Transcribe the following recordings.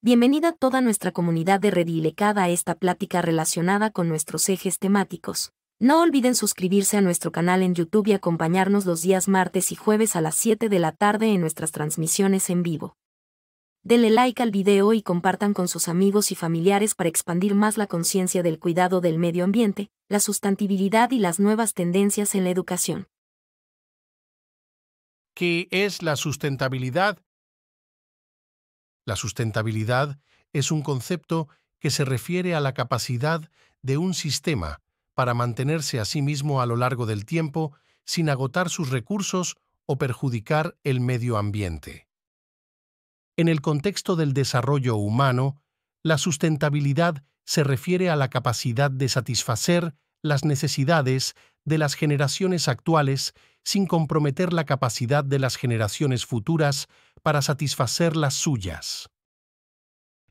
Bienvenida a toda nuestra comunidad de Redilecada a esta plática relacionada con nuestros ejes temáticos. No olviden suscribirse a nuestro canal en YouTube y acompañarnos los días martes y jueves a las 7 de la tarde en nuestras transmisiones en vivo. Denle like al video y compartan con sus amigos y familiares para expandir más la conciencia del cuidado del medio ambiente, la sustentabilidad y las nuevas tendencias en la educación. ¿Qué es la sustentabilidad? La sustentabilidad es un concepto que se refiere a la capacidad de un sistema para mantenerse a sí mismo a lo largo del tiempo sin agotar sus recursos o perjudicar el medio ambiente. En el contexto del desarrollo humano, la sustentabilidad se refiere a la capacidad de satisfacer las necesidades de las generaciones actuales sin comprometer la capacidad de las generaciones futuras para satisfacer las suyas.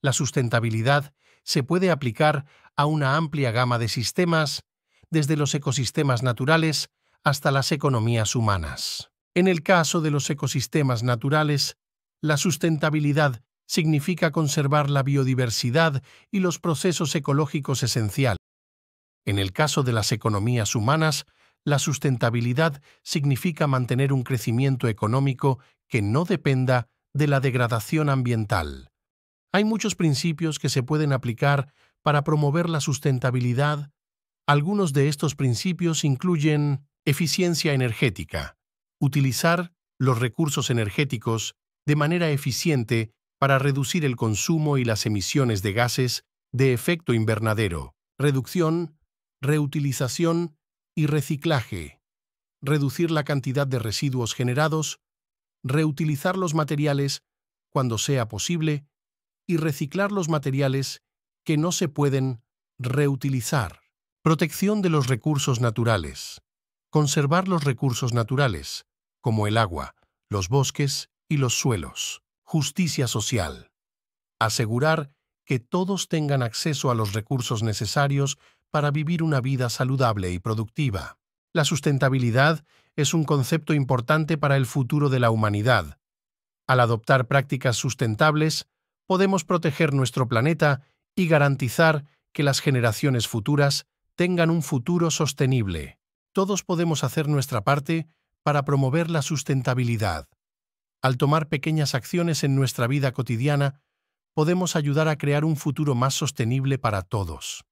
La sustentabilidad se puede aplicar a una amplia gama de sistemas, desde los ecosistemas naturales hasta las economías humanas. En el caso de los ecosistemas naturales, la sustentabilidad significa conservar la biodiversidad y los procesos ecológicos esenciales, en el caso de las economías humanas, la sustentabilidad significa mantener un crecimiento económico que no dependa de la degradación ambiental. Hay muchos principios que se pueden aplicar para promover la sustentabilidad. Algunos de estos principios incluyen eficiencia energética, utilizar los recursos energéticos de manera eficiente para reducir el consumo y las emisiones de gases de efecto invernadero, reducción reutilización y reciclaje, reducir la cantidad de residuos generados, reutilizar los materiales cuando sea posible y reciclar los materiales que no se pueden reutilizar. Protección de los recursos naturales. Conservar los recursos naturales, como el agua, los bosques y los suelos. Justicia social. Asegurar que todos tengan acceso a los recursos necesarios para vivir una vida saludable y productiva. La sustentabilidad es un concepto importante para el futuro de la humanidad. Al adoptar prácticas sustentables, podemos proteger nuestro planeta y garantizar que las generaciones futuras tengan un futuro sostenible. Todos podemos hacer nuestra parte para promover la sustentabilidad. Al tomar pequeñas acciones en nuestra vida cotidiana, podemos ayudar a crear un futuro más sostenible para todos.